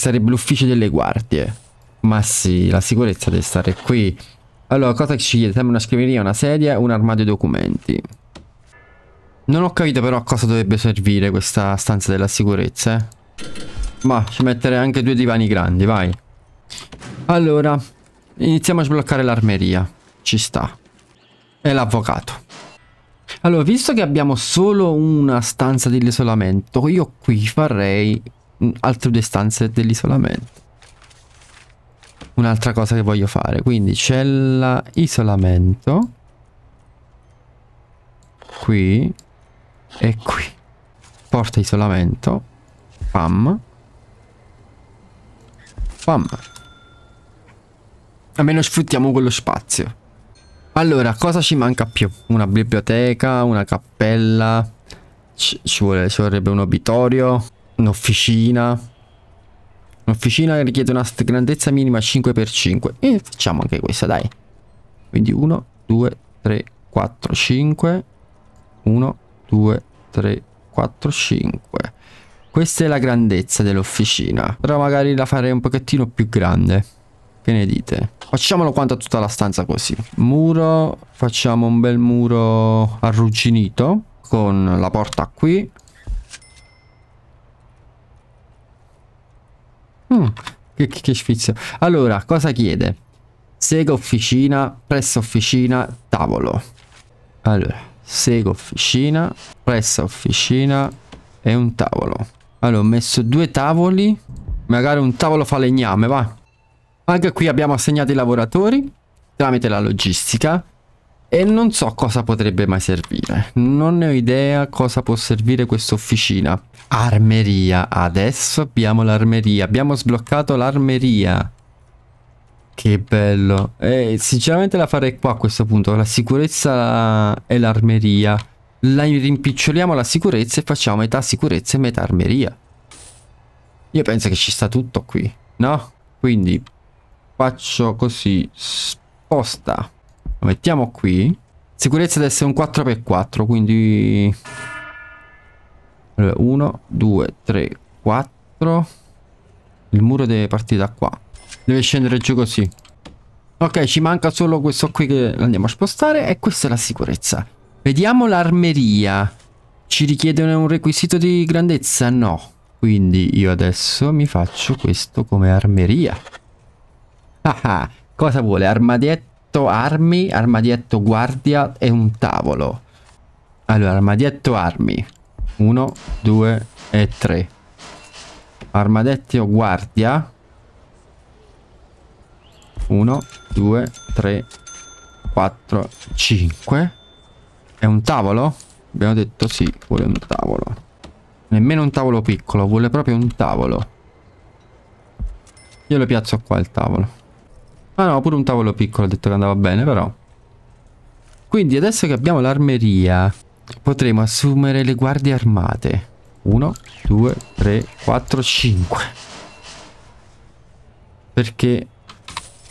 sarebbe l'ufficio delle guardie. Ma sì, la sicurezza deve stare qui. Allora, cosa ci chiede? Sembra una scriveria, una sedia, un armadio di documenti. Non ho capito però a cosa dovrebbe servire questa stanza della sicurezza. Eh. Ma ci mettere anche due divani grandi, vai. Allora, iniziamo a sbloccare l'armeria. Ci sta. E l'avvocato. Allora, visto che abbiamo solo una stanza di isolamento, io qui farei altre due stanze dell'isolamento. Un'altra cosa che voglio fare, quindi c'è l'isolamento. Qui e qui. Porta isolamento. Pam. Pam. Almeno sfruttiamo quello spazio. Allora, cosa ci manca più? Una biblioteca, una cappella, ci, ci, vuole, ci vorrebbe un obitorio. Un'officina. Un'officina richiede una grandezza minima 5x5. E facciamo anche questa, dai. Quindi 1, 2, 3, 4, 5. 1, 2, 3, 4, 5. Questa è la grandezza dell'officina. Però magari la farei un pochettino più grande. Che ne dite? Facciamolo quanto a tutta la stanza così. Muro, facciamo un bel muro arrugginito con la porta qui. Mm, che, che sfizio. Allora, cosa chiede? Sega officina, press officina, tavolo. Allora, sega officina, press officina e un tavolo. Allora, ho messo due tavoli, magari un tavolo falegname, va. Anche qui abbiamo assegnato i lavoratori tramite la logistica e non so cosa potrebbe mai servire. Non ne ho idea cosa può servire questa officina. Armeria. Adesso abbiamo l'armeria. Abbiamo sbloccato l'armeria. Che bello. Eh, sinceramente la farei qua a questo punto. La sicurezza e l'armeria. La rimpiccioliamo la sicurezza e facciamo metà sicurezza e metà armeria. Io penso che ci sta tutto qui. No? Quindi faccio così. Sposta. Lo mettiamo qui. Sicurezza deve essere un 4x4, quindi... 1, 2, 3, 4. Il muro deve partire da qua. Deve scendere giù così. Ok, ci manca solo questo qui che andiamo a spostare e questa è la sicurezza. Vediamo l'armeria. Ci richiede un requisito di grandezza? No. Quindi io adesso mi faccio questo come armeria. Ah, ah. cosa vuole? Armadietto? armadietto armi, armadietto guardia e un tavolo. Allora, armadietto armi. 1, 2 e 3. Armadietto guardia. 1, 2, 3, 4, 5. È un tavolo? Abbiamo detto sì, vuole un tavolo. Nemmeno un tavolo piccolo, vuole proprio un tavolo. Io lo piazzo qua il tavolo. Ah no, pure un tavolo piccolo ha detto che andava bene, però. Quindi adesso che abbiamo l'armeria, potremo assumere le guardie armate. 1, 2, 3, 4, 5. Perché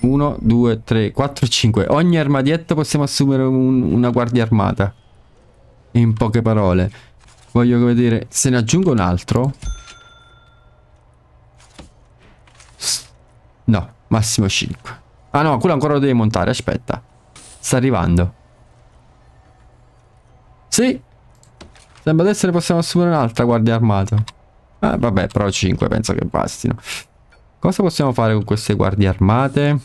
1, 2, 3, 4, 5. Ogni armadietta possiamo assumere un, una guardia armata. In poche parole. Voglio vedere se ne aggiungo un altro. No, massimo 5. Ah no, quello ancora lo devi montare, aspetta. Sta arrivando. Sì. Sembra adesso ne possiamo assumere un'altra guardia armata. Ah, vabbè, però 5 penso che bastino. Cosa possiamo fare con queste guardie armate?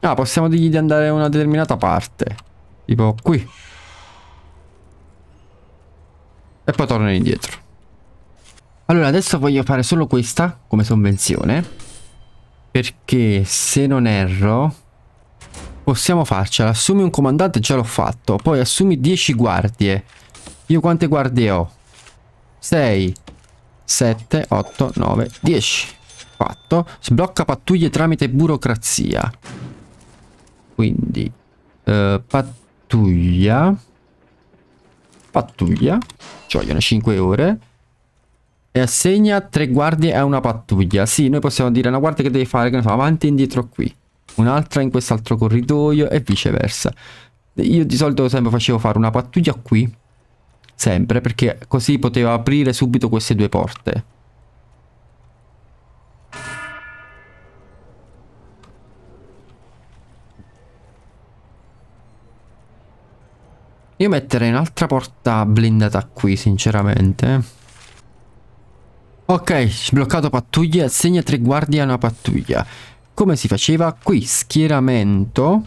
Ah, possiamo dirgli di andare a una determinata parte. Tipo qui. E poi tornano indietro. Allora, adesso voglio fare solo questa come sovvenzione. Perché, se non erro, possiamo farcela. Assumi un comandante, già l'ho fatto. Poi assumi 10 guardie. Io quante guardie ho? 6, 7, 8, 9, 10. Fatto. Sblocca pattuglie tramite burocrazia. Quindi, eh, pattuglia. Pattuglia. Ci vogliono 5 ore. E assegna tre guardie a una pattuglia. Sì, noi possiamo dire una guardia che deve fare, che ne so, avanti e indietro qui. Un'altra in quest'altro corridoio e viceversa. Io di solito sempre facevo fare una pattuglia qui. Sempre, perché così poteva aprire subito queste due porte. Io metterei un'altra porta blindata qui, sinceramente. Ok, sbloccato pattuglie, assegna tre guardie a una pattuglia. Come si faceva? Qui, schieramento.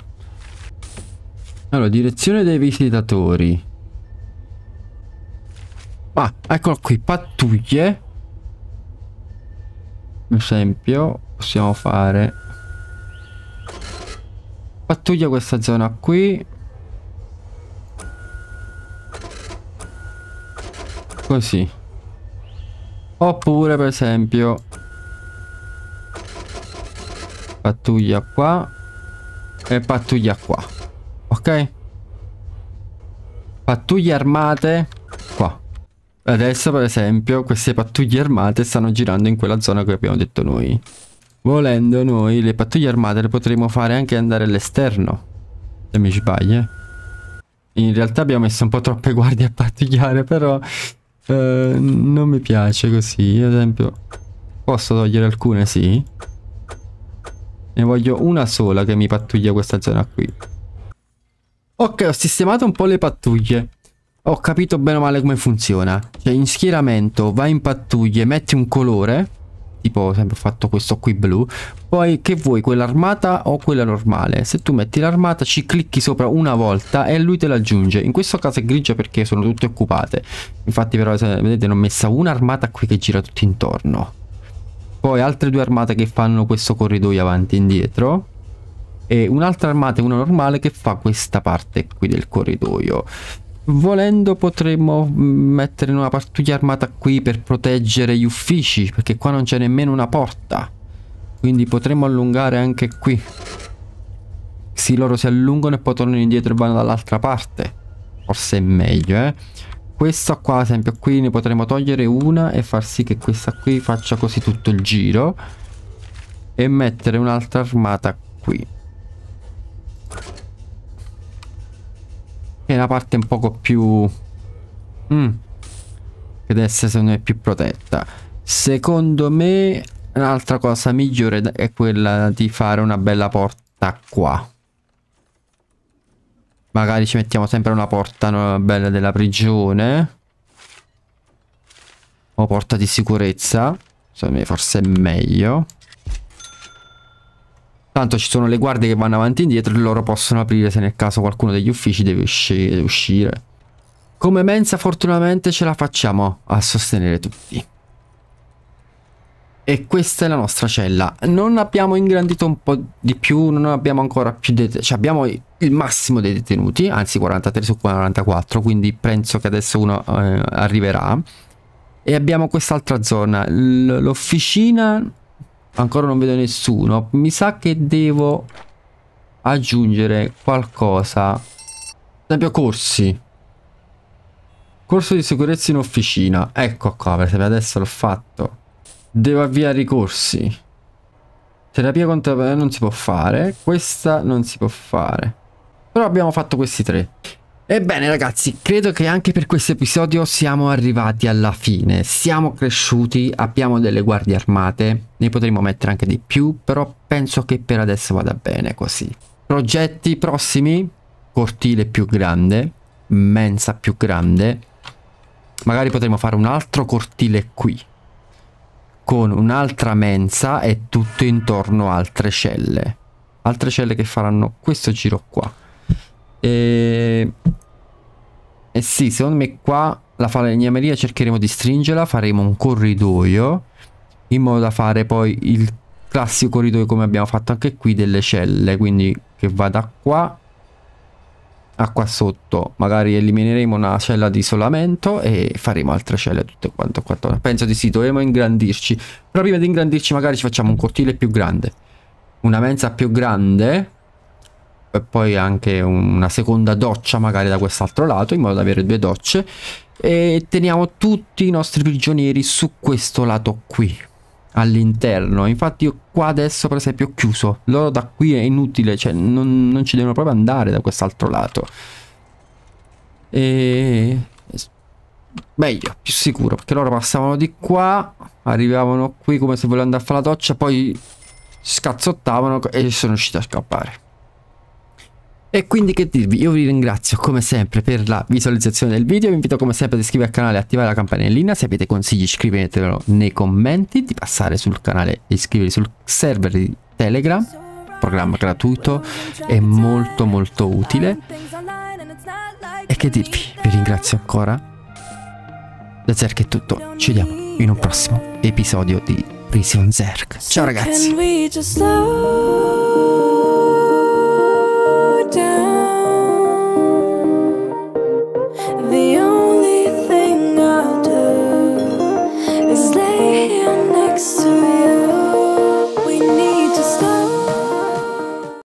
Allora, direzione dei visitatori. Ah, eccolo qui, pattuglie. Per esempio, possiamo fare... Pattuglia questa zona qui. Così. Oppure per esempio pattuglia qua e pattuglia qua. Ok? Pattuglie armate qua. Adesso per esempio queste pattuglie armate stanno girando in quella zona che abbiamo detto noi. Volendo noi le pattuglie armate le potremmo fare anche andare all'esterno. Se mi sbaglio. In realtà abbiamo messo un po' troppe guardie a pattugliare però eh, non mi piace così, ad esempio... Posso togliere alcune, sì. Ne voglio una sola che mi pattuglia questa zona qui. Ok, ho sistemato un po' le pattuglie. Ho capito bene o male come funziona. Cioè, in schieramento, vai in pattuglie, metti un colore tipo sempre ho fatto questo qui blu poi che vuoi quell'armata o quella normale se tu metti l'armata ci clicchi sopra una volta e lui te l'aggiunge in questo caso è grigia perché sono tutte occupate infatti però vedete non ho messa un'armata qui che gira tutto intorno poi altre due armate che fanno questo corridoio avanti e indietro e un'altra armata e una normale che fa questa parte qui del corridoio Volendo potremmo mm, mettere una pattuglia armata qui per proteggere gli uffici, perché qua non c'è nemmeno una porta. Quindi potremmo allungare anche qui. Sì, loro si allungano e poi tornano indietro e vanno dall'altra parte. Forse è meglio, eh. Questa qua, ad esempio, qui ne potremmo togliere una e far sì che questa qui faccia così tutto il giro. E mettere un'altra armata qui la parte un poco più... Mm. Che deve essere secondo me più protetta. Secondo me un'altra cosa migliore è quella di fare una bella porta qua. Magari ci mettiamo sempre una porta bella della prigione. O porta di sicurezza. Secondo me forse è meglio. Tanto ci sono le guardie che vanno avanti e indietro e loro possono aprire se nel caso qualcuno degli uffici deve uscire. Come mensa fortunatamente ce la facciamo a sostenere tutti. E questa è la nostra cella. Non abbiamo ingrandito un po' di più, non abbiamo ancora più detenuti. Cioè abbiamo il massimo dei detenuti, anzi 43 su 44, quindi penso che adesso uno eh, arriverà. E abbiamo quest'altra zona, l'officina Ancora non vedo nessuno. Mi sa che devo aggiungere qualcosa. Ad esempio corsi. Corso di sicurezza in officina. Ecco qua, per esempio adesso l'ho fatto. Devo avviare i corsi. Terapia contemporanea non si può fare. Questa non si può fare. Però abbiamo fatto questi tre. Ebbene ragazzi, credo che anche per questo episodio siamo arrivati alla fine. Siamo cresciuti, abbiamo delle guardie armate, ne potremmo mettere anche di più, però penso che per adesso vada bene così. Progetti prossimi, cortile più grande, mensa più grande. Magari potremmo fare un altro cortile qui, con un'altra mensa e tutto intorno altre celle. Altre celle che faranno questo giro qua. E eh sì, secondo me qua la falegnameria cercheremo di stringerla, faremo un corridoio in modo da fare poi il classico corridoio come abbiamo fatto anche qui delle celle, quindi che va da qua a qua sotto, magari elimineremo una cella di isolamento e faremo altre celle tutte quanto qua attorno. Penso di sì, dovremo ingrandirci, però prima di ingrandirci magari ci facciamo un cortile più grande, una mensa più grande e poi anche una seconda doccia magari da quest'altro lato in modo da avere due docce e teniamo tutti i nostri prigionieri su questo lato qui all'interno infatti io qua adesso per esempio ho chiuso loro da qui è inutile cioè non, non ci devono proprio andare da quest'altro lato e meglio più sicuro perché loro passavano di qua arrivavano qui come se volevano andare a fare la doccia poi scazzottavano e sono riusciti a scappare e quindi che dirvi, io vi ringrazio come sempre per la visualizzazione del video, vi invito come sempre ad iscrivervi al canale e attivare la campanellina, se avete consigli scrivetelo nei commenti, di passare sul canale e iscrivervi sul server di Telegram, programma gratuito e molto molto utile. E che dirvi, vi ringrazio ancora. Da Zerk è tutto, ci vediamo in un prossimo episodio di Prison Zerk. Ciao ragazzi! down.